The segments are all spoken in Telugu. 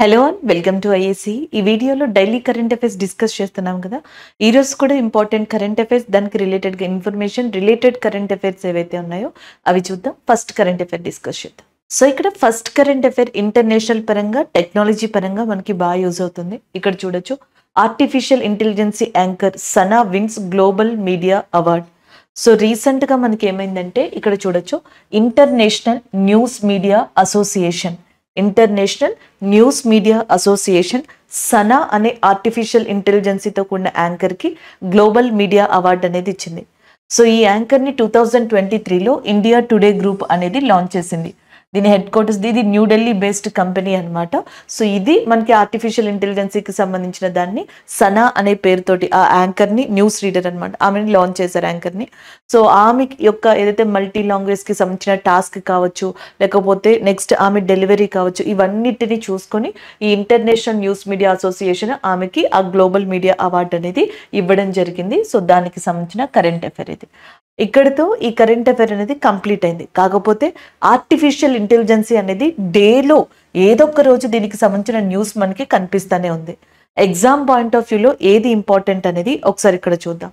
hello and welcome to IAC ఈ వీడియోలో డైలీ కరెంట్ అఫేర్స్ డిస్కస్ చేస్తున్నాం కదా ఈ రోజు కూడా ఇంపార్టెంట్ కరెంట్ అఫేర్స్ దానికి రిలేటెడ్గా ఇన్ఫర్మేషన్ రిలేటెడ్ కరెంట్ అఫైర్స్ ఏవైతే ఉన్నాయో అవి చూద్దాం ఫస్ట్ కరెంట్ అఫేర్ డిస్కస్ చేద్దాం సో ఇక్కడ ఫస్ట్ కరెంట్ అఫైర్ ఇంటర్నేషనల్ పరంగా టెక్నాలజీ పరంగా మనకి బాగా యూజ్ అవుతుంది ఇక్కడ చూడొచ్చు artificial intelligence anchor Sana wins global media award so రీసెంట్గా మనకి ఏమైందంటే ఇక్కడ చూడొచ్చు international news media association international news media association Sana అనే ఆర్టిఫిషియల్ ఇంటెలిజెన్సీతో కూడిన యాంకర్కి గ్లోబల్ మీడియా అవార్డు అనేది ఇచ్చింది సో ఈ యాంకర్ని టూ థౌజండ్ ట్వంటీ త్రీలో ఇండియా టుడే గ్రూప్ అనేది లాంచ్ చేసింది దీని హెడ్ క్వార్టర్స్ ఇది న్యూఢిల్లీ బేస్డ్ కంపెనీ అనమాట సో ఇది మనకి ఆర్టిఫిషియల్ ఇంటెలిజెన్సీకి సంబంధించిన దాన్ని సనా అనే పేరుతోటి ఆ యాంకర్ని న్యూస్ రీడర్ అనమాట ఆమెని లాంచ్ చేశారు యాంకర్ని సో ఆమె యొక్క ఏదైతే మల్టీ లాంగ్వేజ్కి సంబంధించిన టాస్క్ కావచ్చు లేకపోతే నెక్స్ట్ ఆమె డెలివరీ కావచ్చు ఇవన్నిటిని చూసుకొని ఈ ఇంటర్నేషనల్ న్యూస్ మీడియా అసోసియేషన్ ఆమెకి ఆ గ్లోబల్ మీడియా అవార్డు అనేది ఇవ్వడం జరిగింది సో దానికి సంబంధించిన కరెంట్ అఫేర్ ఇది ఇక్కడితో ఈ కరెంట్ అఫైర్ అనేది కంప్లీట్ అయింది కాకపోతే ఆర్టిఫిషియల్ ఇంటెలిజెన్సీ అనేది డేలో ఏదొక్క రోజు దీనికి సంబంధించిన న్యూస్ మనకి కనిపిస్తూనే ఉంది ఎగ్జామ్ పాయింట్ ఆఫ్ వ్యూలో ఏది ఇంపార్టెంట్ అనేది ఒకసారి ఇక్కడ చూద్దాం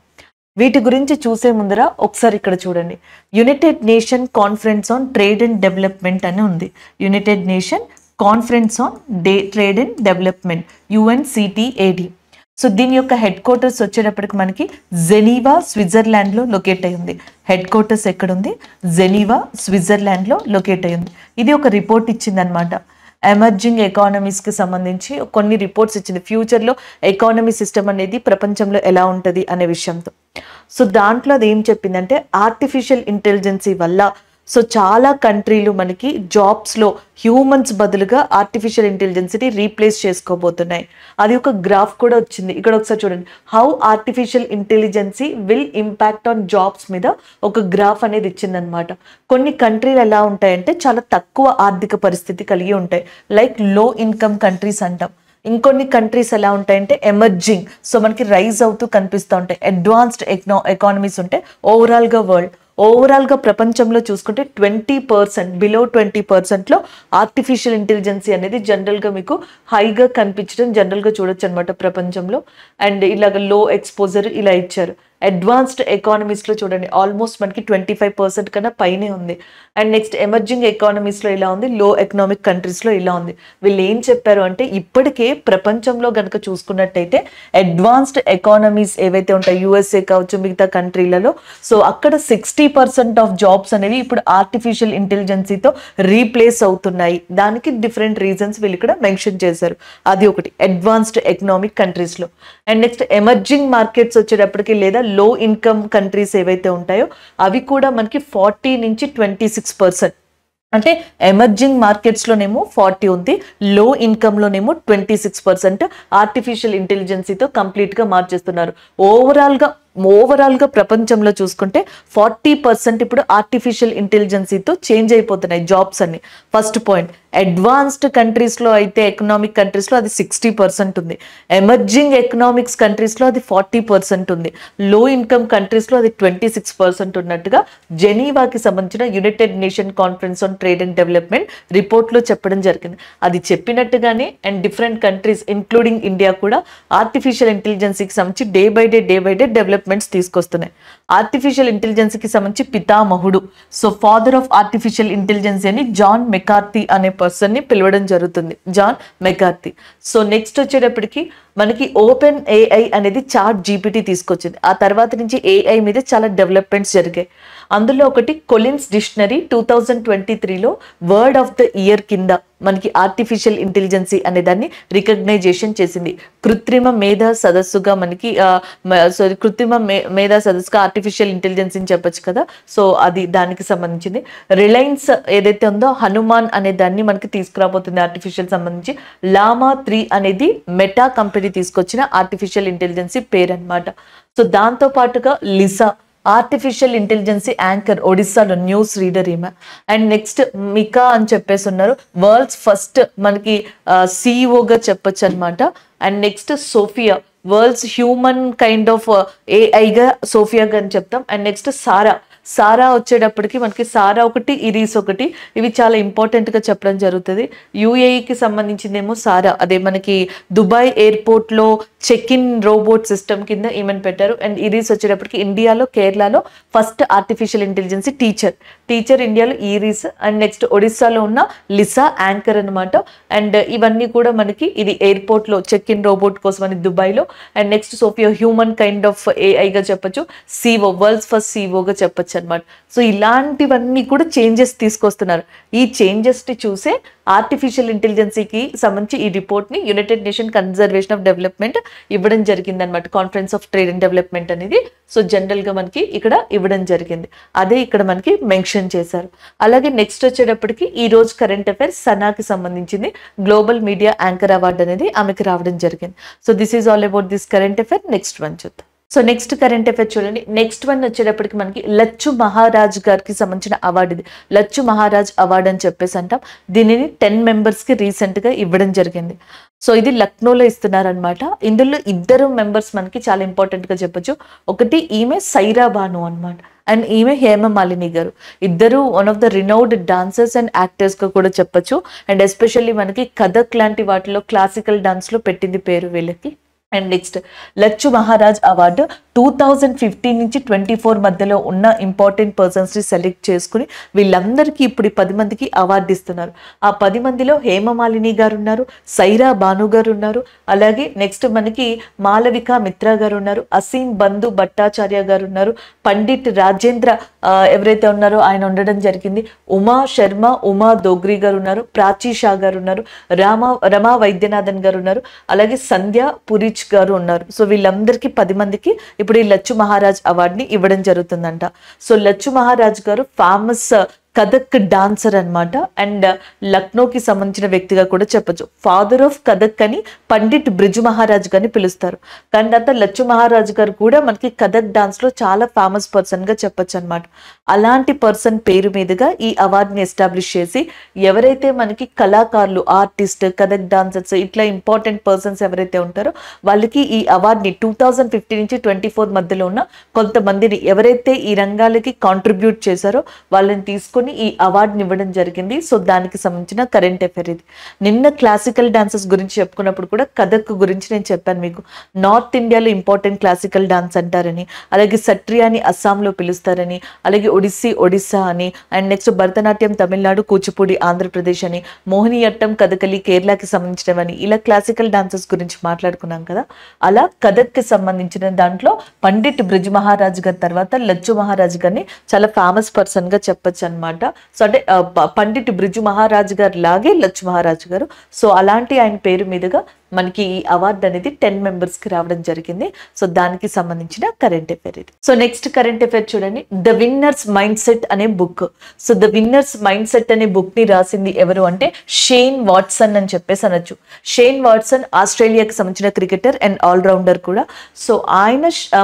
వీటి గురించి చూసే ముందర ఒకసారి ఇక్కడ చూడండి United Nation conference on trade and development అని ఉంది United Nation conference on day trade and development CTAD so దీని యొక్క హెడ్ క్వార్టర్స్ వచ్చేటప్పటికి మనకి జెనీవా స్విట్జర్లాండ్లో లొకేట్ అయి ఉంది హెడ్ క్వార్టర్స్ ఎక్కడుంది జెనీవా స్విట్జర్లాండ్లో లొకేట్ అయి ఉంది ఇది ఒక రిపోర్ట్ ఇచ్చిందనమాట ఎమర్జింగ్ ఎకానమీస్కి సంబంధించి కొన్ని రిపోర్ట్స్ ఇచ్చింది ఫ్యూచర్లో ఎకానమీ సిస్టమ్ అనేది ప్రపంచంలో ఎలా ఉంటుంది అనే విషయంతో సో దాంట్లో అది ఏం చెప్పిందంటే ఆర్టిఫిషియల్ ఇంటెలిజెన్సీ వల్ల సో చాలా కంట్రీలు మనకి జాబ్స్లో హ్యూమన్స్ బదులుగా ఆర్టిఫిషియల్ ఇంటెలిజెన్స్ని రీప్లేస్ చేసుకోబోతున్నాయి అది ఒక గ్రాఫ్ కూడా వచ్చింది ఇక్కడ ఒకసారి చూడండి how artificial intelligence will impact on jobs మీద ఒక గ్రాఫ్ అనేది ఇచ్చిందనమాట కొన్ని కంట్రీలు ఎలా ఉంటాయంటే చాలా తక్కువ ఆర్థిక పరిస్థితి కలిగి ఉంటాయి లైక్ లో ఇన్కమ్ కంట్రీస్ అంటాం ఇంకొన్ని కంట్రీస్ ఎలా ఉంటాయంటే ఎమర్జింగ్ సో మనకి రైజ్ అవుతూ కనిపిస్తూ ఉంటాయి అడ్వాన్స్డ్ ఎకనా ఎకానమీస్ ఉంటాయి ఓవరాల్గా వరల్డ్ ఓవరాల్గా ప్రపంచంలో చూసుకుంటే ట్వంటీ పర్సెంట్ బిలో ట్వంటీ పర్సెంట్లో ఆర్టిఫిషియల్ ఇంటెలిజెన్సీ అనేది జనరల్గా మీకు హైగా కనిపించడం జనరల్గా చూడొచ్చు అనమాట ప్రపంచంలో అండ్ ఇలాగ లో ఎక్స్పోజర్ ఇలా ఇచ్చారు అడ్వాన్స్డ్ ఎకానమీస్లో చూడండి ఆల్మోస్ట్ మనకి ట్వంటీ ఫైవ్ పర్సెంట్ కన్నా పైనే ఉంది అండ్ నెక్స్ట్ ఎమర్జింగ్ ఎకానమీస్లో ఇలా ఉంది లో ఎకనామిక్ కంట్రీస్లో ఇలా ఉంది వీళ్ళు ఏం చెప్పారు అంటే ఇప్పటికే ప్రపంచంలో కనుక చూసుకున్నట్టయితే అడ్వాన్స్డ్ ఎకానమీస్ ఏవైతే ఉంటాయి యూఎస్ఏ కావచ్చు మిగతా కంట్రీలలో సో అక్కడ సిక్స్టీ పర్సెంట్ ఆఫ్ జాబ్స్ అనేవి ఇప్పుడు ఆర్టిఫిషియల్ ఇంటెలిజెన్సీతో రీప్లేస్ అవుతున్నాయి దానికి డిఫరెంట్ రీజన్స్ వీళ్ళు ఇక్కడ మెన్షన్ చేశారు అది ఒకటి అడ్వాన్స్డ్ ఎకనామిక్ కంట్రీస్లో అండ్ నెక్స్ట్ ఎమర్జింగ్ మార్కెట్స్ వచ్చేటప్పటికి లేదా లో ఇన్కమ్ కంట్రీస్ ఏవైతే ఉంటాయో అవి కూడా మనకి ఫార్టీ నుంచి ట్వంటీ సిక్స్ పర్సెంట్ అంటే ఎమర్జింగ్ మార్కెట్స్లోనేమో ఫార్టీ ఉంది లో ఇన్కమ్లోనేమో ట్వంటీ సిక్స్ పర్సెంట్ ఆర్టిఫిషియల్ ఇంటెలిజెన్సీతో కంప్లీట్గా మార్చేస్తున్నారు ఓవరాల్గా ఓవరాల్గా ప్రపంచంలో చూసుకుంటే ఫార్టీ పర్సెంట్ ఇప్పుడు ఆర్టిఫిషియల్ ఇంటెలిజెన్సీతో చేంజ్ అయిపోతున్నాయి జాబ్స్ అన్ని ఫస్ట్ పాయింట్ అడ్వాన్స్డ్ కంట్రీస్లో అయితే ఎకనామిక్ కంట్రీస్లో అది సిక్స్టీ పర్సెంట్ ఉంది ఎమర్జింగ్ ఎకనామిక్స్ కంట్రీస్లో అది ఫార్టీ పర్సెంట్ ఉంది లో ఇన్కమ్ కంట్రీస్లో అది ట్వంటీ సిక్స్ పర్సెంట్ ఉన్నట్టుగా జెనీవాకి సంబంధించిన United Nation conference on trade and development రిపోర్ట్లో చెప్పడం జరిగింది అది చెప్పినట్టుగానే and different countries including India కూడా ఆర్టిఫిషియల్ ఇంటెలిజెన్సీకి సంబంధించి day by day day by day develop developments తీసుకొస్తున్నాయి ఆర్టిఫిషియల్ కి సంబంధించి పితామహుడు so father of artificial intelligence అని జాన్ మెకార్తి అనే పర్సన్ ని పిలవడం జరుగుతుంది జాన్ మెకార్తి సో నెక్స్ట్ వచ్చేటప్పటికి మనకి ఓపెన్ ఏఐ అనేది చాట్ జీపీటీ తీసుకొచ్చింది ఆ తర్వాత నుంచి ఏఐ మీద చాలా డెవలప్మెంట్స్ జరిగాయి అందులో ఒకటి Collins dictionary two thousand twenty త్రీలో వర్డ్ ఆఫ్ ద ఇయర్ కింద మనకి ఆర్టిఫిషియల్ ఇంటెలిజెన్సీ అనే దాన్ని రికగ్నైజేషన్ చేసింది కృత్రిమ మేధా సదస్సుగా మనకి సారీ కృత్రిమ మేధా సదస్సుగా ఆర్టిఫిషియల్ ఇంటెలిజెన్స్ అని చెప్పొచ్చు కదా సో అది దానికి సంబంధించింది రిలయన్స్ ఏదైతే ఉందో హనుమాన్ అనే దాన్ని మనకి తీసుకురాబోతుంది ఆర్టిఫిషియల్ సంబంధించి లామా త్రీ అనేది మెటా కంపెనీ తీసుకొచ్చిన ఆర్టిఫిషియల్ ఇంటెలిజెన్సీ పేరు అనమాట సో దాంతో పాటుగా లిసా ఆర్టిఫిషియల్ ఇంటెలిజెన్సీ యాంకర్ ఒడిస్సాలో న్యూస్ రీడర్ ఈమె అండ్ నెక్స్ట్ మికా అని చెప్పేసి ఉన్నారు వరల్డ్స్ ఫస్ట్ మనకి సిఇఓగా e చెప్పొచ్చు అనమాట and next Sophia world's human kind of ఏఐగా సోఫియా అని చెప్తాం అండ్ నెక్స్ట్ సారా సారా వచ్చేటప్పటికి మనకి సారా ఒకటి ఇరీస్ ఒకటి ఇవి చాలా ఇంపార్టెంట్గా చెప్పడం జరుగుతుంది యుఏఈకి e సంబంధించిందేమో సారా అదే మనకి దుబాయ్ ఎయిర్పోర్ట్లో చెక్ ఇన్ రోబోట్ సిస్టమ్ కింద ఈమెన్ పెట్టారు అండ్ ఇరీస్ వచ్చేటప్పటికి ఇండియాలో కేరళలో first artificial intelligence teacher teacher ఇండియాలో ఈరీస్ అండ్ నెక్స్ట్ ఒడిస్సాలో ఉన్న లిసా యాంకర్ అనమాట అండ్ ఇవన్నీ కూడా మనకి ఇది ఎయిర్పోర్ట్లో చెక్ ఇన్ రోబోట్ కోసం అని దుబాయ్లో and next Sophia human kind of ఏఐగా చెప్పచ్చు సివో వరల్డ్స్ ఫస్ట్ సివోగా చెప్పచ్చు చేయొచ్చు అనమాట సో ఇలాంటివన్నీ కూడా చేంజెస్ తీసుకొస్తున్నారు ఈ చేంజెస్ని చూసే ఆర్టిఫిషియల్ ఇంటెలిజెన్సీకి సంబంధించి ఈ రిపోర్ట్ని United Nation conservation of development ఇవ్వడం అనమాట conference of trade and development అనేది సో జనరల్గా మనకి ఇక్కడ ఇవ్వడం జరిగింది అదే ఇక్కడ మనకి మెన్షన్ చేశారు అలాగే నెక్స్ట్ వచ్చేటప్పటికి ఈ రోజు కరెంట్ అఫైర్స్ సనాకి సంబంధించింది గ్లోబల్ మీడియా యాంకర్ అవార్డు అనేది ఆమెకి రావడం జరిగింది so this is all about this current affair next one చూద్దాం సో నెక్స్ట్ కరెంట్ అఫేర్ చూడండి నెక్స్ట్ వన్ వచ్చేటప్పటికి మనకి లచ్చు మహారాజ్ గారికి సంబంధించిన అవార్డు ఇది లచ్చు మహారాజ్ అవార్డు అని చెప్పేసి అంటాం దీనిని టెన్ మెంబర్స్కి రీసెంట్గా ఇవ్వడం జరిగింది సో ఇది లక్నోలో ఇస్తున్నారనమాట ఇందులో ఇద్దరు మెంబర్స్ మనకి చాలా ఇంపార్టెంట్గా చెప్పొచ్చు ఒకటి ఈమె సైరా భాను అనమాట అండ్ ఈమె హేమ మాలిని గారు ఇద్దరు one of the renowned dancers and యాక్టర్స్గా కూడా చెప్పచ్చు అండ్ ఎస్పెషల్లీ మనకి కథక్ లాంటి వాటిలో క్లాసికల్ డాన్స్లో పెట్టింది పేరు వీళ్ళకి and next Lachhu Maharaj award two thousand fifteen నుంచి ట్వంటీ ఫోర్ మధ్యలో ఉన్న ఇంపార్టెంట్ పర్సన్స్ని సెలెక్ట్ చేసుకుని వీళ్ళందరికీ ఇప్పుడు పది మందికి అవార్డు ఇస్తున్నారు ఆ పది మందిలో హేమమాలిని గారు ఉన్నారు సైరా భాను గారు ఉన్నారు అలాగే నెక్స్ట్ మనకి మాలవిక మిత్రా గారు ఉన్నారు అసీం బంధు భట్టాచార్య గారు ఉన్నారు పండిట్ రాజేంద్ర ఎవరైతే ఉన్నారో ఆయన ఉండడం జరిగింది ఉమా శర్మ ఉమా దోగ్రి గారు ఉన్నారు ప్రాచీ షా గారు ఉన్నారు రామా రమా వైద్యనాథన్ గారు ఉన్నారు అలాగే సంధ్య పురిచ్ గారు ఉన్నారు సో వీళ్ళందరికీ పది మందికి ఇప్పుడు ఈ లచ్చు మహారాజ్ అవార్డుని ఇవ్వడం జరుగుతుందంట సో లచ్చు మహారాజ్ గారు ఫేమస్ కథక్ డాన్సర్ అనమాట అండ్ uh, లక్నోకి సంబంధించిన వ్యక్తిగా కూడా చెప్పచ్చు ఫాదర్ ఆఫ్ కథక్ అని పండిట్ బ్రిజు మహారాజ్ గారిని పిలుస్తారు కానీ తర్వాత లచ్చు మహారాజ్ గారు కూడా మనకి కథక్ డాన్స్లో చాలా ఫేమస్ పర్సన్గా చెప్పచ్చు అనమాట అలాంటి పర్సన్ పేరు మీదుగా ఈ అవార్డుని ఎస్టాబ్లిష్ చేసి ఎవరైతే మనకి కళాకారులు ఆర్టిస్ట్ కథక్ డాన్సర్స్ ఇట్లా ఇంపార్టెంట్ పర్సన్స్ ఎవరైతే ఉంటారో వాళ్ళకి ఈ అవార్డుని టూ నుంచి ట్వంటీ ఫోర్ మధ్యలో ఉన్న కొంతమందిని ఎవరైతే ఈ రంగాలకి కాంట్రిబ్యూట్ చేశారో వాళ్ళని తీసుకొని తీసుకొని ఈ అవార్డుని ఇవ్వడం జరిగింది సో దానికి సంబంధించిన కరెంట్ అఫేర్ ఇది నిన్న క్లాసికల్ డాన్సెస్ గురించి చెప్పుకున్నప్పుడు కూడా కథక్ గురించి నేను చెప్పాను మీకు నార్త్ ఇండియాలో ఇంపార్టెంట్ క్లాసికల్ డాన్స్ అంటారని అలాగే సట్రియాని అస్సాంలో పిలుస్తారని అలాగే ఒడిస్సీ ఒడిస్సా అని అండ్ నెక్స్ట్ భరతనాట్యం తమిళనాడు కూచిపూడి ఆంధ్రప్రదేశ్ అని మోహినియట్టం కథకలి కేరళకి సంబంధించినవని ఇలా క్లాసికల్ డాన్సెస్ గురించి మాట్లాడుకున్నాం కదా అలా కథక్కి సంబంధించిన దాంట్లో పండిట్ బ్రిజ్ మహారాజ్ గారి తర్వాత లచ్చు మహారాజ్ గారిని చాలా ఫేమస్ పర్సన్గా చెప్పచ్చు అనమాట అనమాట సో అంటే పండిట్ బ్రిజు మహారాజు గారు లాగే లచ్ మహారాజు గారు సో అలాంటి ఆయన పేరు మీదుగా మనకి ఈ అవార్డు అనేది టెన్ కి రావడం జరిగింది సో దానికి సంబంధించిన కరెంట్ అఫేర్ ఇది సో నెక్స్ట్ కరెంట్ అఫేర్ చూడండి ద విన్నర్స్ మైండ్ సెట్ అనే book so the winners mind set అనే బుక్ ని రాసింది ఎవరు అంటే షేన్ వాట్సన్ అని చెప్పేసి అనొచ్చు షేన్ వాట్సన్ ఆస్ట్రేలియాకి సంబంధించిన క్రికెటర్ అండ్ ఆల్రౌండర్ కూడా సో ఆయన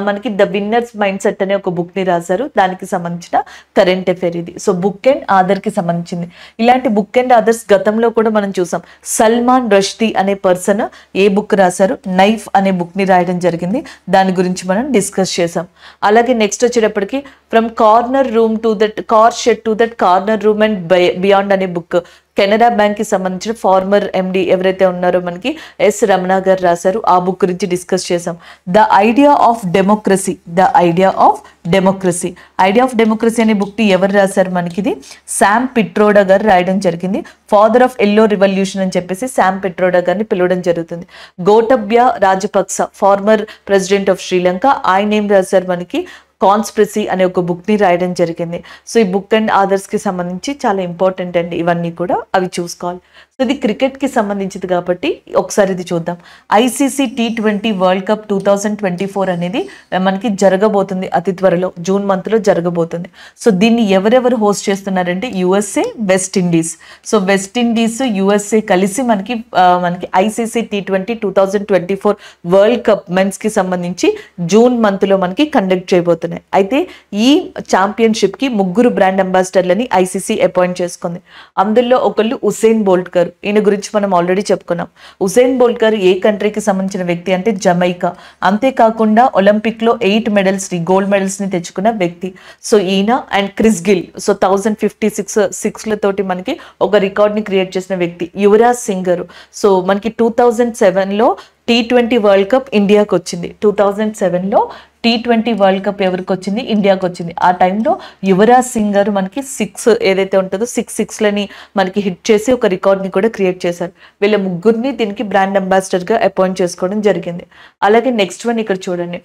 మనకి ద విన్నర్స్ మైండ్ సెట్ అనే ఒక బుక్ ని రాశారు దానికి సంబంధించిన కరెంట్ అఫేర్ ఇది సో బుక్ అండ్ కి సంబంధించింది ఇలాంటి బుక్ అండ్ ఆధర్స్ గతంలో కూడా మనం చూసాం సల్మాన్ రష్దీ అనే పర్సన్ ఏ బుక్ రాశారు నైఫ్ అనే బుక్ని రాయడం జరిగింది దాని గురించి మనం డిస్కస్ చేసాం అలాగే నెక్స్ట్ వచ్చేటప్పటికి from corner room to that car shed to that corner room and beyond అనే బుక్ కెనరా కి సంబంధించిన ఫార్మర్ ఎండి ఎవరైతే ఉన్నారో మనకి ఎస్ రమణ గారు రాశారు ఆ బుక్ గురించి డిస్కస్ చేసాం the idea of democracy the idea of democracy idea of democracy అనే బుక్ ఎవరు రాశారు మనకి ఇది శామ్ పిట్రోడా గారు రాయడం జరిగింది ఫాదర్ ఆఫ్ ఎల్లో రివల్యూషన్ అని చెప్పేసి శామ్ పిట్రోడా గారిని పిలవడం జరుగుతుంది Gotabaya Rajapaksa former president of Sri Lanka ఆయన ఏం రాశారు మనకి కాన్స్పిరసీ అనే ఒక బుక్ని రాయడం జరిగింది సో ఈ బుక్ అండ్ ఆదర్స్కి సంబంధించి చాలా ఇంపార్టెంట్ అండి ఇవన్నీ కూడా అవి చూసుకోవాలి ఇది క్రికెట్కి సంబంధించింది కాబట్టి ఒకసారి ఇది చూద్దాం ICC T twenty world cup two thousand twenty four అనేది మనకి జరగబోతుంది అతి త్వరలో జూన్ మంత్లో జరగబోతుంది సో దీన్ని ఎవరెవరు హోస్ట్ చేస్తున్నారంటే USA West Indies so West Indies USA కలిసి మనకి మనకి ICC T twenty two thousand twenty four world cup మెన్స్కి సంబంధించి జూన్ మంత్లో మనకి కండక్ట్ చేయబోతున్నాయి అయితే ఈ ఛాంపియన్షిప్కి ముగ్గురు బ్రాండ్ అంబాసిడర్లని ఐసీసీ అపాయింట్ చేసుకుంది అందులో ఒకళ్ళు హుసేన్ బోల్ట్కర్ బోల్కర్ ఈయన గురించి మనం ఆల్రెడీ చెప్పుకున్నాం హుసేన్ బోల్కర్ ఏ కంట్రీకి సంబంధించిన వ్యక్తి అంటే జమైకా అంతేకాకుండా ఒలింపిక్లో ఎయిట్ మెడల్స్ని గోల్డ్ మెడల్స్ని తెచ్చుకున్న వ్యక్తి సో ఈయన and Chris Gayle so thousand fifty six సిక్స్లతోటి మనకి ఒక రికార్డ్ని క్రియేట్ చేసిన వ్యక్తి యువరాజ్ సింగర్ సో మనకి టూ థౌజండ్ సెవెన్లో టీ ట్వంటీ వరల్డ్ కప్ ఇండియాకి వచ్చింది టూ థౌజండ్ సెవెన్లో టీ ట్వంటీ వరల్డ్ కప్ ఎవరికి వచ్చింది ఇండియాకి వచ్చింది ఆ టైంలో యువరాజ్ సింగ్ గారు మనకి సిక్స్ ఏదైతే ఉంటుందో సిక్స్ సిక్స్లని మనకి హిట్ చేసి ఒక రికార్డ్ని కూడా క్రియేట్ చేశారు వీళ్ళ ముగ్గురిని దీనికి బ్రాండ్ అంబాసిడర్గా అపాయింట్ చేసుకోవడం జరిగింది అలాగే నెక్స్ట్ వన్ ఇక్కడ చూడండి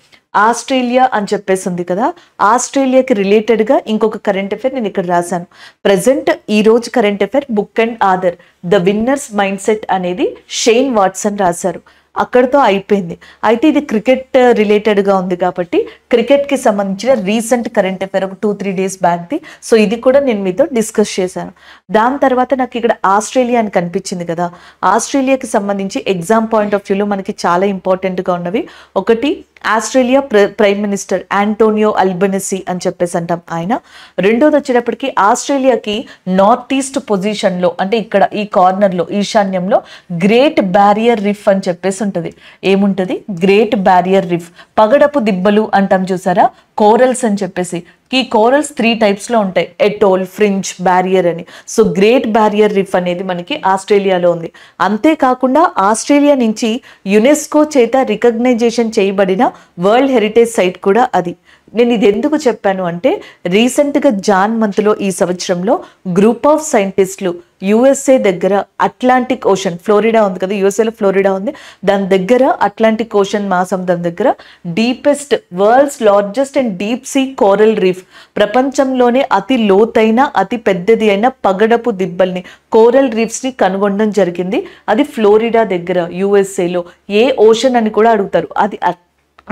ఆస్ట్రేలియా అని చెప్పేసి ఉంది కదా ఆస్ట్రేలియాకి రిలేటెడ్గా ఇంకొక కరెంట్ అఫైర్ నేను ఇక్కడ రాశాను ప్రజెంట్ ఈ రోజు current affair book and other the winners mind set అనేది షేన్ వాట్సన్ రాశారు అక్కడతో అయిపోయింది అయితే ఇది క్రికెట్ రిలేటెడ్గా ఉంది కాబట్టి క్రికెట్కి సంబంధించిన రీసెంట్ కరెంట్ అఫైర్ ఒక టూ త్రీ డేస్ బ్యాక్ది సో ఇది కూడా నేను మీతో డిస్కస్ చేశాను దాని తర్వాత నాకు ఇక్కడ ఆస్ట్రేలియా అని కనిపించింది కదా ఆస్ట్రేలియాకి సంబంధించి ఎగ్జామ్ పాయింట్ ఆఫ్ వ్యూలో మనకి చాలా ఇంపార్టెంట్గా ఉన్నవి ఒకటి Australia prime minister Antonio Albanese అని చెప్పేసి అంటాం ఆయన రెండోది వచ్చేటప్పటికి ఆస్ట్రేలియాకి నార్త్ ఈస్ట్ పొజిషన్లో అంటే ఇక్కడ ఈ కార్నర్లో ఈశాన్యంలో గ్రేట్ బ్యారియర్ రిఫ్ అని చెప్పేసి ఉంటుంది ఏముంటుంది గ్రేట్ బ్యారియర్ రిఫ్ పగడపు దిబ్బలు అంటాం చూసారా కోరల్స్ అని చెప్పేసి ఈ కోరల్స్ త్రీ టైప్స్లో ఉంటాయి ఎటోల్ ఫ్రింజ్ బ్యారియర్ అని సో గ్రేట్ బ్యారియర్ రిఫ్ అనేది మనకి ఆస్ట్రేలియాలో ఉంది అంతేకాకుండా ఆస్ట్రేలియా నుంచి యునెస్కో చేత రికగ్నైజేషన్ చేయబడిన వరల్డ్ హెరిటేజ్ సైట్ కూడా అది నేను ఇది ఎందుకు చెప్పాను అంటే రీసెంట్గా జాన్ మంత్లో ఈ సంవత్సరంలో గ్రూప్ ఆఫ్ సైంటిస్టులు యుఎస్ఏ దగ్గర అట్లాంటిక్ ఓషన్ ఫ్లోరిడా ఉంది కదా యుఎస్ఏలో ఫ్లోరిడా ఉంది దాని దగ్గర అట్లాంటిక్ ఓషన్ మాసం దాని దగ్గర deepest world's largest and deep sea coral reef ప్రపంచంలోనే అతి లోతైన అతి పెద్దది అయిన పగడపు దిబ్బల్ని కోరల్ రీఫ్స్ని కనుగొనడం జరిగింది అది ఫ్లోరిడా దగ్గర యుఎస్ఏలో ఏ ఓషన్ అని కూడా అడుగుతారు అది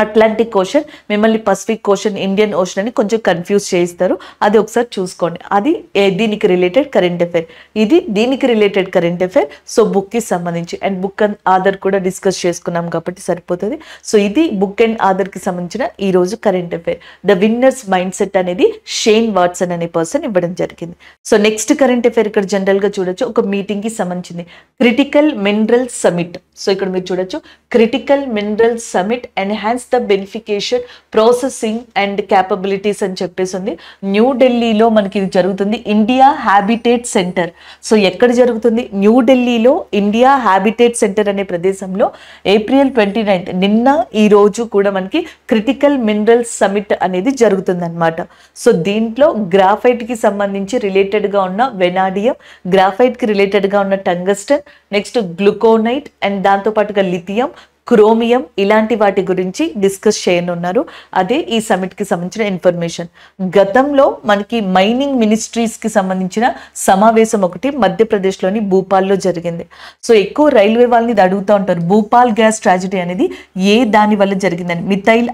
అట్లాంటిక్ ఓషన్ మిమ్మల్ని పసిఫిక్ ఓషన్ ఇండియన్ ఓషన్ అని కొంచెం కన్ఫ్యూజ్ చేయిస్తారు అది ఒకసారి చూసుకోండి అది దీనికి రిలేటెడ్ కరెంట్ అఫైర్ ఇది దీనికి రిలేటెడ్ కరెంట్ అఫైర్ సో బుక్కి సంబంధించి అండ్ బుక్ అండ్ ఆధార్ కూడా డిస్కస్ చేసుకున్నాం కాబట్టి సరిపోతుంది సో ఇది బుక్ అండ్ ఆధార్కి సంబంధించిన ఈరోజు current affair the winners mind set అనేది షేన్ వాట్సన్ అనే పర్సన్ ఇవ్వడం జరిగింది సో నెక్స్ట్ కరెంట్ అఫైర్ ఇక్కడ జనరల్గా చూడొచ్చు ఒక మీటింగ్కి సంబంధించింది క్రిటికల్ మినరల్ సమిట్ సో ఇక్కడ మీరు చూడొచ్చు critical mineral summit enhance enhance the beneficiation processing and capabilities అని చెప్పేసి ఉంది న్యూఢిల్లీలో మనకి ఇది జరుగుతుంది ఇండియా హ్యాబిటేట్ సెంటర్ సో ఎక్కడ జరుగుతుంది న్యూఢిల్లీలో ఇండియా హ్యాబిటేట్ సెంటర్ అనే ప్రదేశంలో ఏప్రిల్ ట్వంటీ నైన్త్ నిన్న ఈ రోజు కూడా మనకి క్రిటికల్ మినరల్స్ సమిట్ అనేది జరుగుతుందన్నమాట సో దీంట్లో గ్రాఫైట్ కి సంబంధించి రిలేటెడ్ గా ఉన్న వెనాడియం గ్రాఫైట్ కి రిలేటెడ్ గా ఉన్న టంగస్టన్ నెక్స్ట్ గ్లూకోనైట్ అండ్ దాంతోపాటుగా లిథియం క్రోమియం ఇలాంటి వాటి గురించి డిస్కస్ చేయనున్నారు అదే ఈ సమిట్కి సంబంధించిన ఇన్ఫర్మేషన్ గతంలో మనకి మైనింగ్ మినిస్ట్రీస్కి సంబంధించిన సమావేశం ఒకటి మధ్యప్రదేశ్లోని భూపాల్లో జరిగింది సో ఎక్కువ రైల్వే వాళ్ళని అడుగుతూ ఉంటారు భూపాల్ గ్యాస్ ట్రాజడీ అనేది ఏ దాని వల్ల జరిగిందని మిథైల్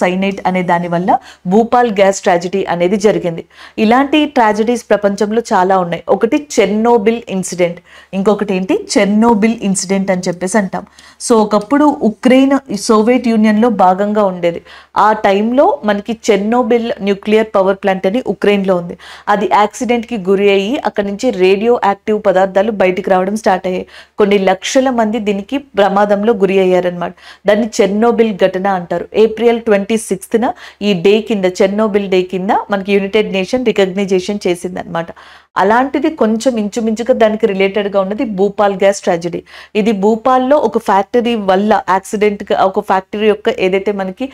సైనైట్ అనే దాని వల్ల భూపాల్ గ్యాస్ ట్రాజడీ అనేది జరిగింది ఇలాంటి ట్రాజడీస్ ప్రపంచంలో చాలా ఉన్నాయి ఒకటి చెన్నోబిల్ ఇన్సిడెంట్ ఇంకొకటి ఏంటి చెన్నోబిల్ ఇన్సిడెంట్ అని చెప్పేసి అంటాం సో ఒకప్పుడు ఉక్రెయిన్ సోవియట్ యూనియన్లో భాగంగా ఉండేది ఆ టైంలో మనకి చెన్నోబిల్ న్యూక్లియర్ పవర్ ప్లాంట్ అని ఉక్రెయిన్లో ఉంది అది యాక్సిడెంట్కి గురి అయ్యి అక్కడి నుంచి రేడియో యాక్టివ్ పదార్థాలు బయటికి రావడం స్టార్ట్ అయ్యాయి కొన్ని లక్షల మంది దీనికి ప్రమాదంలో గురి అయ్యారనమాట దాన్ని చెన్నోబిల్ ఘటన అంటారు ఏప్రిల్ ట్వంటీ సిక్స్త్న ఈ డే కింద చెన్నోబిల్ డే కింద మనకి యునైటెడ్ నేషన్ రికగ్నైజేషన్ చేసిందనమాట అలాంటిది కొంచెం ఇంచుమించుగా దానికి రిలేటెడ్గా ఉన్నది భూపాల్ గ్యాస్ ట్రాజడీ ఇది భూపాల్లో ఒక ఫ్యాక్టరీ వల్ల యాక్సిడెంట్ ఒక ఫ్యాక్టరీ యొక్క ఏదైతే మనకి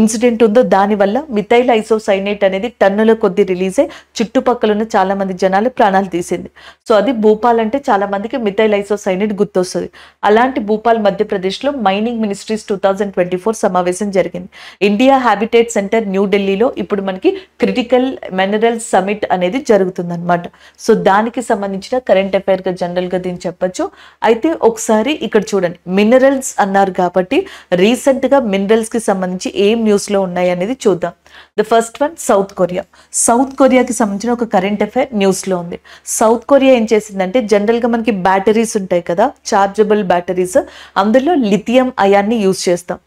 ఇన్సిడెంట్ ఉందో దానివల్ల మిథైల్ ఐసోసైనేట్ అనేది టన్నుల కొద్ది రిలీజ్ అయి చుట్టుపక్కల ఉన్న చాలా మంది జనాలు ప్రాణాలు తీసింది సో అది భూపాల్ అంటే చాలా మందికి మిథైల్ ఐసోసైనేట్ గుర్తొస్తుంది అలాంటి భూపాల్ మధ్యప్రదేశ్లో mining ministries two twenty four సమావేశం జరిగింది ఇండియా హ్యాబిటేట్ సెంటర్ న్యూఢిల్లీలో ఇప్పుడు మనకి క్రిటికల్ మినరల్ సమిట్ అనేది జరుగుతుందన్నమాట అనమాట సో దానికి సంబంధించిన కరెంట్ అఫైర్గా జనరల్గా దీన్ని చెప్పచ్చు అయితే ఒకసారి ఇక్కడ చూడండి మినరల్స్ అన్నారు కాబట్టి రీసెంట్గా మినరల్స్కి సంబంధించి ఏం న్యూస్లో ఉన్నాయి అనేది చూద్దాం the first one South Korea South కొరియాకి సంబంధించిన ఒక కరెంట్ అఫైర్ న్యూస్లో ఉంది సౌత్ కొరియా ఏం చేసిందంటే జనరల్గా మనకి బ్యాటరీస్ ఉంటాయి కదా చార్జబుల్ బ్యాటరీస్ అందులో లిథియం అయాన్ని యూజ్ చేస్తాం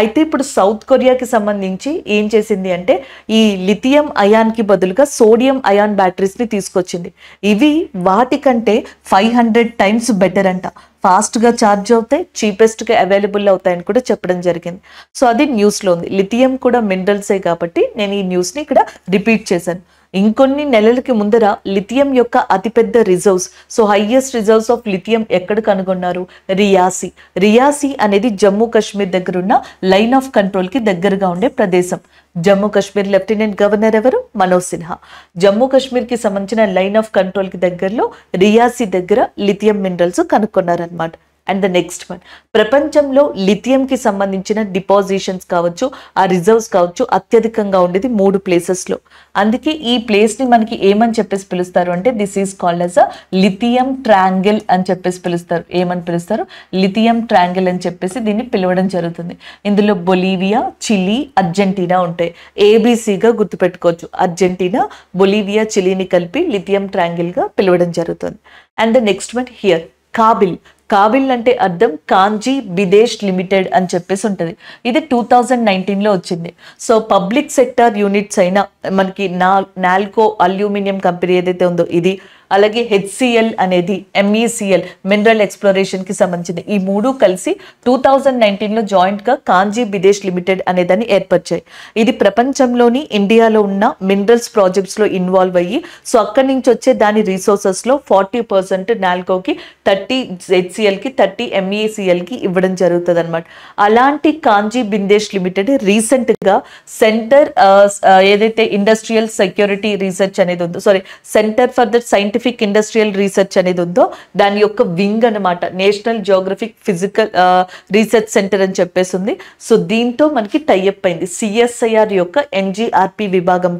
అయితే ఇప్పుడు సౌత్ కొరియాకి సంబంధించి ఏం చేసింది అంటే ఈ లిథియం అయాన్కి బదులుగా సోడియం అయాన్ బ్యాటరీస్ని తీసుకొచ్చింది వచ్చింది ఇవి వాటికంటే ఫైవ్ హండ్రెడ్ టైమ్స్ బెటర్ అంట ఫాస్ట్గా ఛార్జ్ అవుతాయి చీపెస్ట్గా అవైలబుల్ అవుతాయని కూడా చెప్పడం జరిగింది సో అది న్యూస్లో ఉంది లిథియం కూడా మినరల్సే కాబట్టి నేను ఈ న్యూస్ని ఇక్కడ రిపీట్ చేశాను ఇంకొన్ని నెలలకి ముందర లిథియం యొక్క అతిపెద్ద reserves so highest reserves of lithium ఎక్కడ కనుగొన్నారు రియాసి రియాసి అనేది జమ్మూ కాశ్మీర్ దగ్గర ఉన్న లైన్ ఆఫ్ కంట్రోల్కి దగ్గరగా ఉండే ప్రదేశం జమ్మూ కాశ్మీర్ లెఫ్టినెంట్ గవర్నర్ ఎవరు మనోజ్ సిన్హా జమ్మూ కాశ్మీర్కి సంబంధించిన లైన్ ఆఫ్ కంట్రోల్కి దగ్గరలో రియాసి దగ్గర లిథియం మినరల్స్ కనుక్కున్నారనమాట అండ్ ద నెక్స్ట్ వన్ ప్రపంచంలో లిథియంకి సంబంధించిన డిపాజిషన్స్ కావచ్చు ఆ రిజర్వ్స్ కావచ్చు అత్యధికంగా ఉండేది మూడు ప్లేసెస్లో అందుకే ఈ ప్లేస్ని మనకి ఏమని చెప్పేసి పిలుస్తారు అంటే this is called as a lithium triangle అని చెప్పేసి పిలుస్తారు ఏమని పిలుస్తారు లిథియం ట్రాంగిల్ అని చెప్పేసి దీన్ని పిలవడం జరుగుతుంది ఇందులో బొలీవియా చిలీ అర్జెంటీనా ఉంటాయి ఏబీసీగా గుర్తుపెట్టుకోవచ్చు అర్జెంటీనా బొలీవియా చిలీని కలిపి లిథియం ట్రాంగిల్గా పిలవడం జరుగుతుంది and the next one here KABIL KABIL అంటే అర్థం కాంజీ విదేశ్ లిమిటెడ్ అని చెప్పేసి ఉంటుంది ఇది టూ థౌజండ్ నైన్టీన్లో వచ్చింది సో పబ్లిక్ సెక్టార్ యూనిట్స్ అయిన మనకి నా నాల్కో అల్యూమినియం కంపెనీ ఏదైతే ఉందో ఇది అలాగే హెచ్సిఎల్ అనేది ఎంఈసిఎల్ మినరల్ ఎక్స్ప్లోరేషన్కి సంబంధించింది ఈ మూడు కలిసి టూ థౌజండ్ నైన్టీన్లో జాయింట్గా కాంజీ బిదేశ్ లిమిటెడ్ అనేదాన్ని ఏర్పరిచాయి ఇది ప్రపంచంలోని ఇండియాలో ఉన్న మినరల్స్ ప్రాజెక్ట్స్లో ఇన్వాల్వ్ అయ్యి సో అక్కడి నుంచి వచ్చే దాని రీసోర్సెస్లో ఫార్టీ పర్సెంట్ నాల్కోకి థర్టీ హెచ్సిఎల్కి థర్టీ ఎంఈసిఎల్కి ఇవ్వడం జరుగుతుంది అనమాట అలాంటి కాంజీ బిందేశ్ లిమిటెడ్ రీసెంట్గా సెంటర్ ఏదైతే ఇండస్ట్రియల్ సెక్యూరిటీ రీసెర్చ్ అనేది ఉందో sorry centre for the scientific scientific industrial research అనేది ఉందో దాని యొక్క వింగ్ అనమాట national geographic physical research centre అని చెప్పేసి ఉంది సో దీంతో మనకి టైఅప్ అయింది సిఎస్ఐఆర్ యొక్క ఎన్జిఆర్పి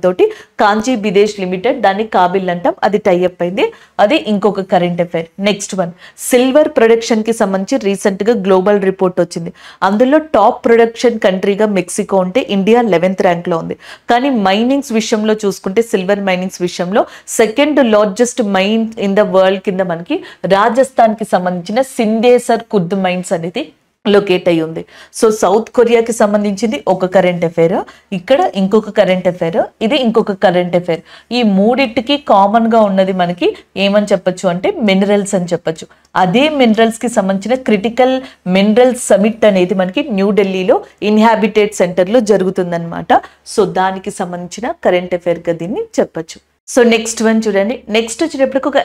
తోటి కాంజీ విదేశ్ లిమిటెడ్ దాన్ని కాబిల్ అంటాం అది టైఅప్ అయింది అది ఇంకొక current affair next one silver production కి సంబంధించి రీసెంట్ గా గ్లోబల్ రిపోర్ట్ వచ్చింది అందులో టాప్ ప్రొడక్షన్ కంట్రీగా మెక్సికో ఉంటే ఇండియా లెవెన్త్ లో ఉంది కానీ మైనింగ్స్ విషయంలో చూసుకుంటే సిల్వర్ మైనింగ్స్ విషయంలో second largest mind in the world కింద మనకి రాజస్థాన్కి సంబంధించిన సిందేసర్ కుర్ద్ మైన్స్ అనేది లొకేట్ అయి ఉంది సో సౌత్ కొరియాకి సంబంధించింది ఒక కరెంట్ అఫైర్ ఇక్కడ ఇంకొక కరెంట్ అఫైర్ ఇది ఇంకొక కరెంట్ అఫైర్ ఈ మూడింటికి కామన్గా ఉన్నది మనకి ఏమని చెప్పొచ్చు అంటే మినరల్స్ అని చెప్పొచ్చు అదే మినరల్స్కి సంబంధించిన క్రిటికల్ మినరల్ సమిట్ అనేది మనకి న్యూఢిల్లీలో ఇన్హాబిటేట్ సెంటర్లో జరుగుతుందన్నమాట సో దానికి సంబంధించిన కరెంట్ అఫైర్గా దీన్ని చెప్పచ్చు సో నెక్స్ట్ వన్ చూడండి నెక్స్ట్ వచ్చేటప్పటికి ఒక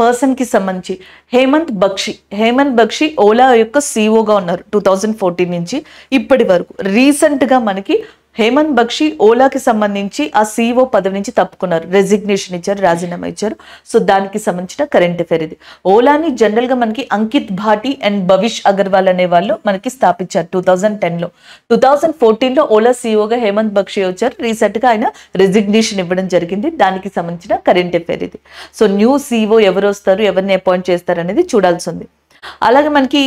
పర్సన్కి సంబంధించి హేమంత్ బక్షి హేమంత్ బక్షి ఓలా యొక్క సీఓగా e ఉన్నారు టూ థౌజండ్ ఫోర్టీన్ నుంచి ఇప్పటి వరకు రీసెంట్గా మనకి హేమంత్ బక్షి ఓలాకి సంబంధించి ఆ సీఈఓ e పదవి నుంచి తప్పుకున్నారు రెసిగ్నేషన్ ఇచ్చారు రాజీనామా ఇచ్చారు సో దానికి సంబంధించిన కరెంట్ అఫేర్ ఇది ఓలాని జనరల్గా మనకి అంకిత్ భాటి అండ్ భవిష్ అగర్వాల్ అనే వాళ్ళు మనకి స్థాపించారు టూ థౌజండ్ టెన్లో టూ థౌజండ్ ఫోర్టీన్లో ఓలా సీఈఓగా e హేమంత్ బక్షి వచ్చారు రీసెంట్గా ఆయన రెసిగ్నేషన్ ఇవ్వడం జరిగింది దానికి సంబంధించిన కరెంట్ అఫేర్ ఇది సో న్యూ సీఈఓ e ఎవరు వస్తారు ఎవరిని అపాయింట్ చేస్తారు అనేది చూడాల్సి ఉంది అలాగే మనకి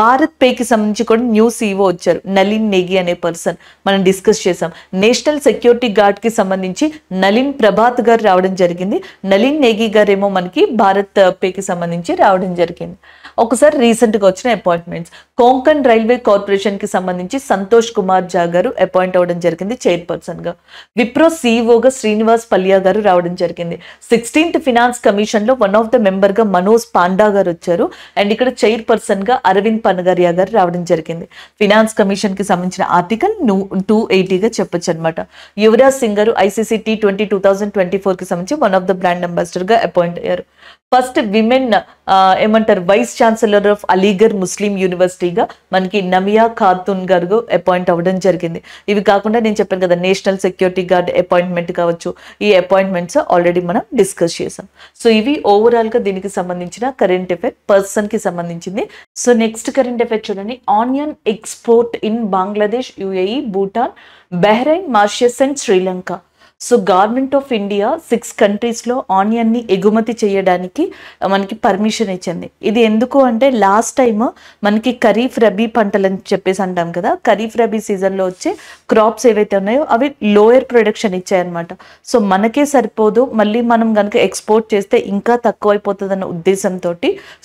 భారత్ పేకి సంబంధించి కూడా న్యూ సీఓ e వచ్చారు నలిన్ నెగి అనే పర్సన్ మనం డిస్కస్ చేసాం నేషనల్ సెక్యూరిటీ గార్డ్కి సంబంధించి నలిన్ ప్రభాత్ గారు రావడం జరిగింది నలిన్ నేగి గారేమో మనకి భారత్ పేకి సంబంధించి రావడం జరిగింది ఒకసారి రీసెంట్గా వచ్చిన అపాయింట్మెంట్స్ కోంకన్ రైల్వే కార్పొరేషన్కి సంబంధించి సంతోష్ కుమార్ జా గారు అపాయింట్ అవ్వడం జరిగింది చైర్పర్సన్గా విప్రో సీఈఓగా శ్రీనివాస్ పల్లియా గారు రావడం జరిగింది సిక్స్టీన్త్ ఫినాన్స్ కమిషన్లో వన్ ఆఫ్ ద మెంబర్గా మనోజ్ పాండా గారు వచ్చారు అండ్ ఇక్కడ చైర్పర్సన్గా అరవింద్ పనగరియా గారు రావడం జరిగింది ఫినాన్స్ కమిషన్కి సంబంధించిన ఆర్టికల్ టూ ఎయిటీగా చెప్పొచ్చు అనమాట యువరాజ్ సింగ్ గారు ICC T twenty two thousand twenty ఫోర్కి సంబంధించి వన్ ఆఫ్ ద బ్రాండ్ అంబాసిడర్గా అపాయింట్ అయ్యారు ఫస్ట్ విమెన్ ఏమంటారు vice chancellor of Aligarh Muslim యూనివర్సిటీగా మనకి నమియా ఖాతున్ గారు అపాయింట్ అవ్వడం జరిగింది ఇవి కాకుండా నేను చెప్పాను కదా నేషనల్ సెక్యూరిటీ గార్డ్ అపాయింట్మెంట్ కావచ్చు ఈ అపాయింట్మెంట్స్ ఆల్రెడీ మనం డిస్కస్ చేసాం సో ఇవి ఓవరాల్గా దీనికి సంబంధించిన కరెంట్ అఫేర్ పర్సన్కి సంబంధించింది సో నెక్స్ట్ కరెంట్ అఫేర్ చూడండి onion export in Bangladesh UAE Bhutan Bahrain Mauritius and Sri Lanka so government of India six కంట్రీస్లో ఆనియన్ని ఎగుమతి చేయడానికి uh, మనకి పర్మిషన్ ఇచ్చింది ఇది ఎందుకు అంటే లాస్ట్ టైం మనకి ఖరీఫ్ రబీ పంటలు అని చెప్పేసి అంటాం కదా ఖరీఫ్ రబీ సీజన్లో వచ్చే క్రాప్స్ ఏవైతే ఉన్నాయో అవి లోయర్ ప్రొడక్షన్ ఇచ్చాయన్నమాట సో మనకే సరిపోదు మళ్ళీ మనం కనుక ఎక్స్పోర్ట్ చేస్తే ఇంకా తక్కువైపోతుందన్న ఉద్దేశంతో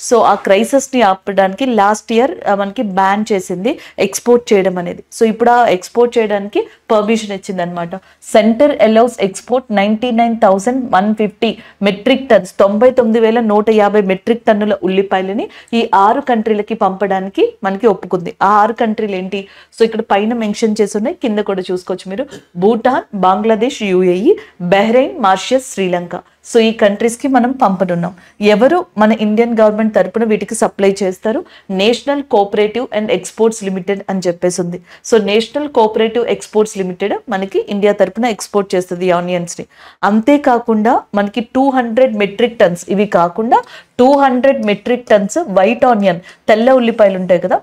సో ఆ క్రైసిస్ని ఆపడానికి లాస్ట్ ఇయర్ uh, మనకి బ్యాన్ చేసింది ఎక్స్పోర్ట్ చేయడం అనేది సో ఇప్పుడు ఆ ఎక్స్పోర్ట్ చేయడానికి పర్మిషన్ ఇచ్చింది అనమాట సెంటర్ ఎలా గ్లౌస్ export ninety nine thousand one fifty metric tons తొంభై తొమ్మిది వేల నూట యాభై మెట్రిక్ టన్నుల ఉల్లిపాయలని ఈ ఆరు కంట్రీలకి పంపడానికి మనకి ఒప్పుకుంది ఆ ఆరు కంట్రీలు ఏంటి సో ఇక్కడ పైన మెన్షన్ చేసి ఉన్నాయి కింద కూడా చూసుకోవచ్చు మీరు Bhutan Bangladesh UAE Bahrain Mauritius Sri Lanka so ఈ కంట్రీస్కి మనం పంపనున్నాం ఎవరు మన ఇండియన్ గవర్నమెంట్ తరపున వీటికి సప్లై చేస్తారు national cooperative and exports limited అని చెప్పేసి ఉంది so national cooperative exports limited మనకి ఇండియా తరపున ఎక్స్పోర్ట్ చేస్తుంది ఆనియన్స్ని అంతేకాకుండా మనకి టూ హండ్రెడ్ మెట్రిక్ టన్స్ ఇవి కాకుండా two hundred metric tons white onion తెల్ల ఉల్లిపాయలు ఉంటాయి కదా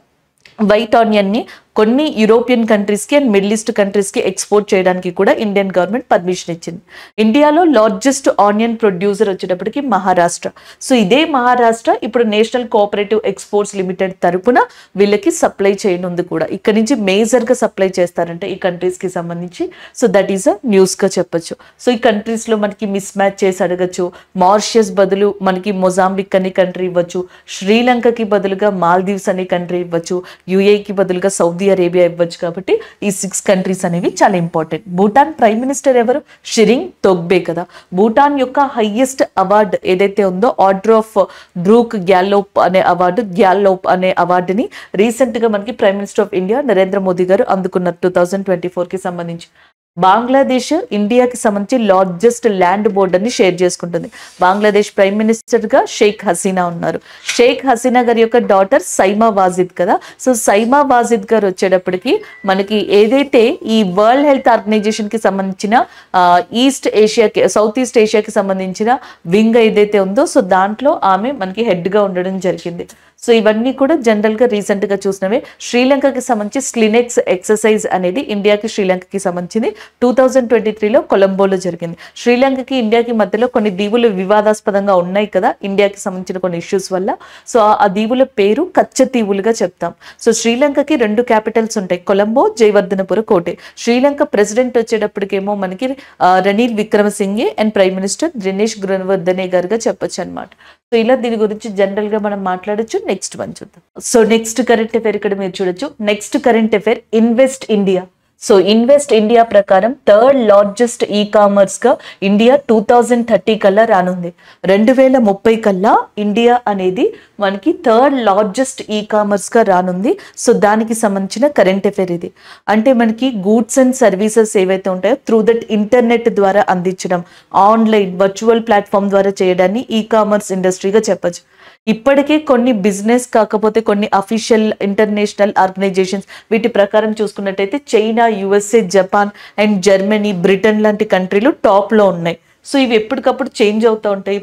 వైట్ ఆనియన్ని కొన్ని యూరోపియన్ కంట్రీస్కి అండ్ మిడిల్ ఈస్ట్ కంట్రీస్కి ఎక్స్పోర్ట్ చేయడానికి కూడా ఇండియన్ గవర్నమెంట్ పర్మిషన్ ఇచ్చింది ఇండియాలో లార్జెస్ట్ ఆనియన్ ప్రొడ్యూసర్ వచ్చేటప్పటికి మహారాష్ట్ర సో ఇదే మహారాష్ట్ర ఇప్పుడు నేషనల్ కోఆపరేటివ్ ఎక్స్పోర్ట్స్ లిమిటెడ్ తరపున వీళ్ళకి సప్లై చేయనుంది కూడా ఇక్కడ నుంచి మేజర్గా సప్లై చేస్తారంటే ఈ కంట్రీస్కి సంబంధించి సో దట్ ఈస్ అ న్యూస్గా చెప్పొచ్చు సో ఈ కంట్రీస్లో మనకి మిస్ మ్యాచ్ చేసి అడగచ్చు మార్షియస్ బదులు మనకి మొజాంబిక్ అనే కంట్రీ ఇవ్వచ్చు శ్రీలంకకి బదులుగా మాల్దీవ్స్ అనే కంట్రీ ఇవ్వచ్చు యుఏకి e బదులుగా సౌత్ సౌదీ అరేబియా ఇవ్వచ్చు కాబట్టి ఈ సిక్స్ కంట్రీస్ అనేవి చాలా ఇంపార్టెంట్ భూటాన్ ప్రైమ్ మినిస్టర్ ఎవరు షిరింగ్ తొగ్బే కదా భూటాన్ యొక్క హయ్యెస్ట్ అవార్డు ఏదైతే ఉందో ఆర్డర్ ఆఫ్ డ్రూక్ గ్యాలోప్ అనే అవార్డు గ్యాలోప్ అనే అవార్డుని రీసెంట్గా మనకి prime minister of India Narendra Modi గారు అందుకున్నారు టూ థౌజండ్ ట్వంటీ ఫోర్కి సంబంధించి బంగ్లాదేశ్ ఇండియాకి సంబంధించి లార్జెస్ట్ ల్యాండ్ బోర్డర్ని షేర్ చేసుకుంటుంది బంగ్లాదేశ్ ప్రైమ్ మినిస్టర్గా షేక్ హసీనా ఉన్నారు షేక్ హసీనా గారి యొక్క డాటర్ సైమా వాజిద్ కదా సో సైమా వాజిద్ గారు వచ్చేటప్పటికి మనకి ఏదైతే ఈ వరల్డ్ హెల్త్ ఆర్గనైజేషన్కి సంబంధించిన ఈస్ట్ ఏషియాకి సౌత్ ఈస్ట్ ఏషియాకి సంబంధించిన వింగ్ ఏదైతే ఉందో సో దాంట్లో ఆమె మనకి హెడ్గా ఉండడం జరిగింది సో ఇవన్నీ కూడా జనరల్గా రీసెంట్గా చూసినవే శ్రీలంకకి సంబంధించి స్లినెక్స్ ఎక్సర్సైజ్ అనేది ఇండియాకి శ్రీలంకకి సంబంధించింది టూ థౌజండ్ ట్వంటీ త్రీలో కొలంబోలో జరిగింది శ్రీలంకకి ఇండియాకి మధ్యలో కొన్ని దీవులు వివాదాస్పదంగా ఉన్నాయి కదా ఇండియాకి సంబంధించిన కొన్ని ఇష్యూస్ వల్ల సో ఆ దీవుల పేరు కచ్చ దీవులుగా చెప్తాం సో శ్రీలంకకి రెండు క్యాపిటల్స్ ఉంటాయి కొలంబో జయవర్ధనపుర కోటే శ్రీలంక ప్రెసిడెంట్ వచ్చేటప్పటికేమో మనకి Ranil Wickremesinghe and prime minister Dinesh Gunawardena గారుగా చెప్పొచ్చు అనమాట సో ఇలా దీని గురించి జనరల్ గా మనం మాట్లాడచ్చు నెక్స్ట్ వన్ చూద్దాం సో నెక్స్ట్ కరెంట్ అఫేర్ ఇక్కడ మీరు చూడొచ్చు next current affair invest India so invest India ప్రకారం థర్డ్ లార్జెస్ట్ ఈ కామర్స్గా ఇండియా టూ థౌజండ్ థర్టీ కల్లా రానుంది రెండు వేల ముప్పై కల్లా ఇండియా అనేది మనకి థర్డ్ లార్జెస్ట్ ఈ కామర్స్గా రానుంది సో దానికి సంబంధించిన కరెంట్ అఫేర్ ఇది అంటే మనకి గూడ్స్ అండ్ సర్వీసెస్ ఏవైతే ఉంటాయో త్రూ దట్ ఇంటర్నెట్ ద్వారా అందించడం ఆన్లైన్ వర్చువల్ ప్లాట్ఫామ్ ద్వారా చేయడాన్ని ఈ కామర్స్ ఇండస్ట్రీగా చెప్పచ్చు ఇప్పటికే కొన్ని బిజినెస్ కాకపోతే కొన్ని అఫీషియల్ ఇంటర్నేషనల్ ఆర్గనైజేషన్స్ వీటి ప్రకారం చూసుకున్నట్టయితే China USA Japan and Germany Britain లాంటి కంట్రీలు టాప్లో ఉన్నాయి సో ఇవి ఎప్పటికప్పుడు చేంజ్ అవుతూ ఉంటాయి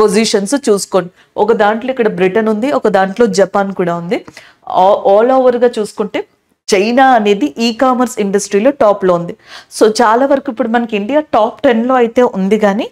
పొజిషన్స్ చూసుకోండి ఒక దాంట్లో ఇక్కడ బ్రిటన్ ఉంది ఒక దాంట్లో జపాన్ కూడా ఉంది ఆల్ ఓవర్గా చూసుకుంటే చైనా అనేది ఈ కామర్స్ ఇండస్ట్రీలో టాప్లో ఉంది సో చాలా వరకు ఇప్పుడు మనకి ఇండియా టాప్ టెన్లో అయితే ఉంది కానీ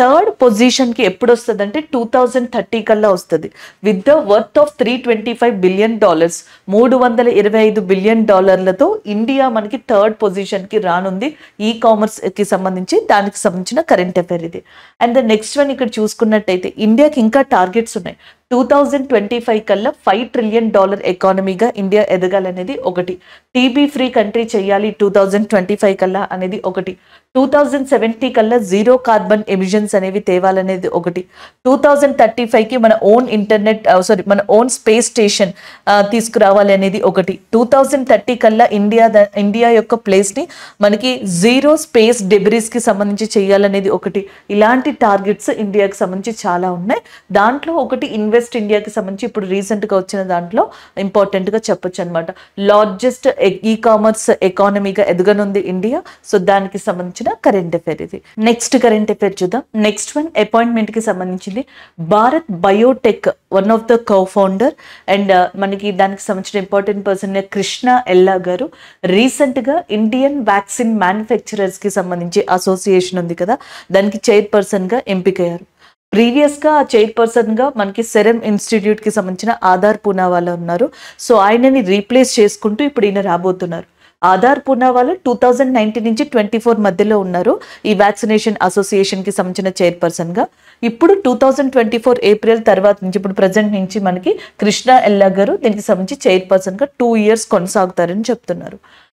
థర్డ్ పొజిషన్కి ఎప్పుడు వస్తుంది అంటే టూ థౌజండ్ థర్టీ కల్లా వస్తుంది with the worth of three twenty five billion dollars మూడు వందల ఇరవై ఐదు బిలియన్ డాలర్లతో ఇండియా మనకి థర్డ్ పొజిషన్కి రానుంది ఈ కామర్స్కి సంబంధించి దానికి సంబంధించిన కరెంట్ అఫేర్ ఇది అండ్ ద నెక్స్ట్ వన్ ఇక్కడ చూసుకున్నట్టయితే ఇండియాకి ఇంకా టార్గెట్స్ ఉన్నాయి టూ థౌజండ్ ట్వంటీ ఫైవ్ కల్లా ఫైవ్ ట్రిలియన్ డాలర్ ఎకానమీగా ఇండియా ఎదగాలనేది ఒకటి టీబీ ఫ్రీ కంట్రీ చేయాలి టూ థౌజండ్ ట్వంటీ ఫైవ్ కల్లా అనేది ఒకటి టూ థౌజండ్ సెవెంటీ కల్లా జీరో కార్బన్ ఎమిషన్స్ అనేవి తేవాలనేది ఒకటి టూ థౌజండ్ థర్టీ ఫైవ్కి మన ఓన్ ఇంటర్నెట్ సారీ మన ఓన్ స్పేస్ స్టేషన్ uh, తీసుకురావాలి అనేది ఒకటి టూ థౌజండ్ థర్టీ కల్లా ఇండియా ఇండియా యొక్క ప్లేస్ని మనకి జీరో స్పేస్ డెబరీస్కి సంబంధించి చేయాలనేది ఒకటి ఇలాంటి టార్గెట్స్ ఇండియాకి సంబంధించి చాలా ఉన్నాయి దాంట్లో ఒకటి ఇన్వెస్ట్ ఇన్వెస్ట్ ఇండియాకి సంబంధించి ఇప్పుడు రీసెంట్గా వచ్చిన దాంట్లో ఇంపార్టెంట్గా చెప్పొచ్చు అనమాట లార్జెస్ట్ ఈ కామర్స్ ఎకానమీగా ఎదుగనుంది ఇండియా సో దానికి సంబంధించిన కరెంట్ అఫేర్ ఇది నెక్స్ట్ కరెంట్ అఫేర్ చూద్దాం నెక్స్ట్ వన్ అపాయింట్మెంట్కి సంబంధించింది Bharat Biotech one of the co founder and మనకి దానికి సంబంధించిన ఇంపార్టెంట్ పర్సన్ కృష్ణ ఎల్లా గారు రీసెంట్గా ఇండియన్ వ్యాక్సిన్ మ్యానుఫ్యాక్చరర్స్కి సంబంధించి అసోసియేషన్ ఉంది కదా దానికి చైర్పర్సన్గా ఎంపికయ్యారు ప్రీవియస్గా చైర్పర్సన్గా మనకి సెరమ్ ఇన్స్టిట్యూట్కి సంబంధించిన ఆధార్ పూనా వాళ్ళు ఉన్నారు సో ఆయనని రీప్లేస్ చేసుకుంటూ ఇప్పుడు ఈయన రాబోతున్నారు ఆధార్ పూనా వాళ్ళు టూ థౌజండ్ నైన్టీన్ నుంచి ట్వంటీ ఫోర్ మధ్యలో ఉన్నారు ఈ వ్యాక్సినేషన్ అసోసియేషన్కి సంబంధించిన చైర్పర్సన్గా ఇప్పుడు two thousand twenty four April తర్వాత నుంచి ఇప్పుడు ప్రజెంట్ నుంచి మనకి కృష్ణ ఎల్లా గారు దీనికి సంబంధించి చైర్పర్సన్గా టూ ఇయర్స్ కొనసాగుతారని చెప్తున్నారు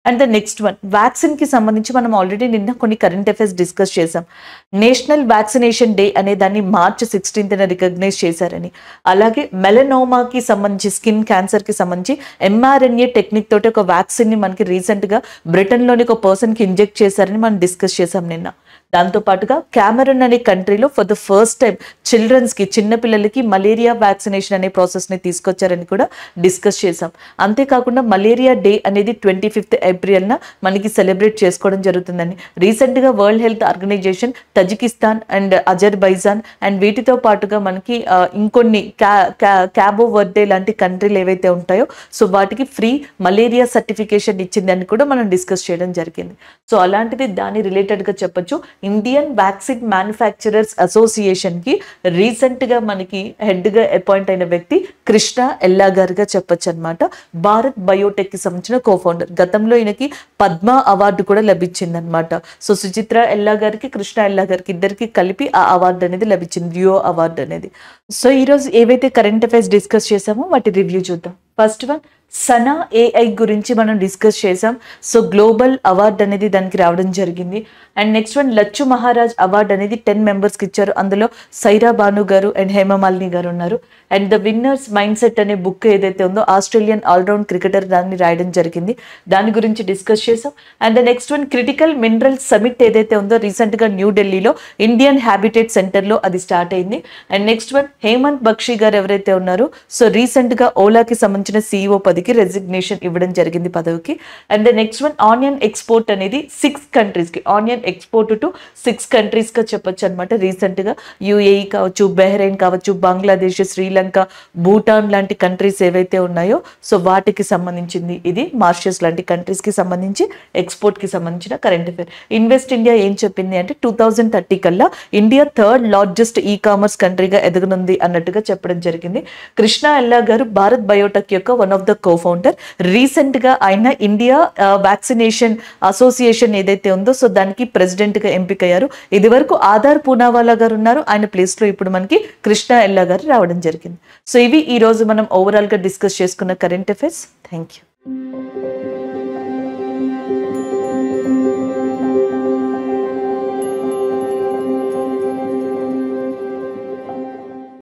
అండ్ ద నెక్స్ట్ వన్ వ్యాక్సిన్కి సంబంధించి మనం ఆల్రెడీ నిన్న కొన్ని కరెంట్ అఫేర్స్ డిస్కస్ చేసాం నేషనల్ వ్యాక్సినేషన్ డే అనే దాన్ని మార్చ్ సిక్స్టీన్త్న రికగ్నైజ్ చేశారని అలాగే మెలనోమాకి సంబంధించి స్కిన్ క్యాన్సర్కి సంబంధించి ఎంఆర్ఎన్ఏ టెక్నిక్ తోటి ఒక వ్యాక్సిన్ని మనకి రీసెంట్గా బ్రిటన్లోని ఒక పర్సన్కి ఇంజెక్ట్ చేశారని మనం డిస్కస్ చేసాం నిన్న దాంతోపాటుగా క్యామరన్ అనే కంట్రీలో ఫర్ ద ఫస్ట్ టైం చిల్డ్రన్స్కి చిన్నపిల్లలకి మలేరియా వ్యాక్సినేషన్ అనే ప్రాసెస్ని తీసుకొచ్చారని కూడా డిస్కస్ చేశాం అంతేకాకుండా మలేరియా డే అనేది ట్వంటీ ఫిఫ్త్ ఏప్రిల్న మనకి సెలబ్రేట్ చేసుకోవడం రీసెంట్ రీసెంట్గా world health organisation Tajikistan and Azerbaijan and వీటితో పాటుగా మనకి ఇంకొన్ని క్యాబో వర్డే లాంటి కంట్రీలు ఏవైతే ఉంటాయో సో వాటికి ఫ్రీ మలేరియా సర్టిఫికేషన్ ఇచ్చిందని కూడా మనం డిస్కస్ చేయడం జరిగింది సో అలాంటిది దాని రిలేటెడ్గా చెప్పచ్చు ఇండియన్ వ్యాక్సిన్ మ్యానుఫ్యాక్చరర్స్ అసోసియేషన్కి రీసెంట్గా మనకి హెడ్గా అపాయింట్ అయిన వ్యక్తి కృష్ణ ఎల్లా గారిగా చెప్పొచ్చు అనమాట భారత్ బయోటెక్కి సంబంధించిన కోఫౌండర్ గతంలో ఈయనకి పద్మ అవార్డు కూడా అనమాట సో సుచిత్ర ఎల్లా గారికి కృష్ణ ఎల్లా గారికి ఇద్దరికి కలిపి ఆ అవార్డు అనేది లభించింది వ్యూ అవార్డు అనేది సో ఈరోజు ఏవైతే కరెంట్ అఫైర్స్ డిస్కస్ చేసామో వాటి రివ్యూ చూద్దాం ఫస్ట్ వన్ సనా ఏఐ గురించి మనం డిస్కస్ చేసాం సో గ్లోబల్ అవార్డ్ అనేది దానికి రావడం జరిగింది and next one Lachhu Maharaj award అనేది టెన్ మెంబర్స్కి ఇచ్చారు అందులో సైరా భాను గారు అండ్ హేమమాలిని గారు ఉన్నారు and the winners mind set అనే బుక్ ఏదైతే ఉందో ఆస్ట్రేలియన్ ఆల్రౌండ్ క్రికెటర్ దాన్ని రాయడం జరిగింది దాని గురించి డిస్కస్ చేసాం and the next one critical mineral summit ఏదైతే ఉందో రీసెంట్గా న్యూఢిల్లీలో ఇండియన్ హ్యాబిటేట్ సెంటర్లో అది స్టార్ట్ అయింది and next one Hemant Bakshi గారు ఎవరైతే ఉన్నారో సో రీసెంట్గా ఓలాకి సంబంధించి సంబంధించిన సిఇఓ e పదికి రెసిగ్నేషన్ ఇవ్వడం జరిగింది పదవికి and next one onion export అనేది సిక్స్ కంట్రీస్కి ఆనియన్ ఎక్స్పోర్ట్ టు సిక్స్ కంట్రీస్గా చెప్పొచ్చు అనమాట రీసెంట్గా యూఏఈ కావచ్చు బెహ్రెయిన్ కావచ్చు బంగ్లాదేశ్ శ్రీలంక భూటాన్ లాంటి కంట్రీస్ ఏవైతే ఉన్నాయో సో వాటికి సంబంధించింది ఇది మార్షియస్ లాంటి కంట్రీస్కి సంబంధించి ఎక్స్పోర్ట్కి సంబంధించిన కరెంట్ అఫేర్ ఇన్వెస్ట్ ఇండియా ఏం చెప్పింది అంటే టూ థౌజండ్ థర్టీ కల్లా India third largest e commerce కంట్రీగా ఎదగనుంది అన్నట్టుగా చెప్పడం జరిగింది కృష్ణ ఎల్లా గారు భారత్ బయోటెక్ యొక్క one of the co founder రీసెంట్గా ఆయన ఇండియా వ్యాక్సినేషన్ అసోసియేషన్ ఏదైతే ఉందో సో దానికి ప్రెసిడెంట్గా ఎంపికయ్యారు ఇది వరకు ఆధార్ పూనావాలా గారు ఉన్నారు ఆయన ప్లేస్లో ఇప్పుడు మనకి కృష్ణ ఎల్లా గారు రావడం జరిగింది సో ఇవి ఈరోజు మనం ఓవరాల్గా డిస్కస్ చేసుకున్న కరెంట్ అఫైర్స్ థ్యాంక్ యూ